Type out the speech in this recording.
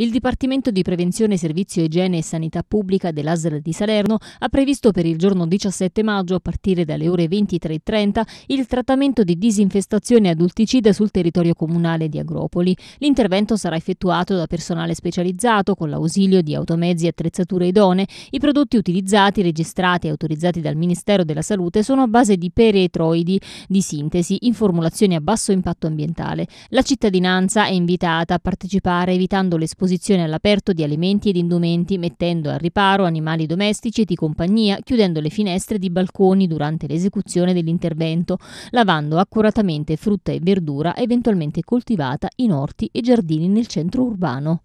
Il Dipartimento di Prevenzione, Servizio Igiene e Sanità Pubblica dell'ASL di Salerno ha previsto per il giorno 17 maggio, a partire dalle ore 23.30, il trattamento di disinfestazione adulticida sul territorio comunale di Agropoli. L'intervento sarà effettuato da personale specializzato con l'ausilio di automezzi e attrezzature idonee. I prodotti utilizzati, registrati e autorizzati dal Ministero della Salute sono a base di peretroidi di sintesi in formulazioni a basso impatto ambientale. La cittadinanza è invitata a partecipare evitando l'esposizione esposizione all'aperto di alimenti ed indumenti, mettendo al riparo animali domestici e di compagnia, chiudendo le finestre di balconi durante l'esecuzione dell'intervento, lavando accuratamente frutta e verdura eventualmente coltivata in orti e giardini nel centro urbano.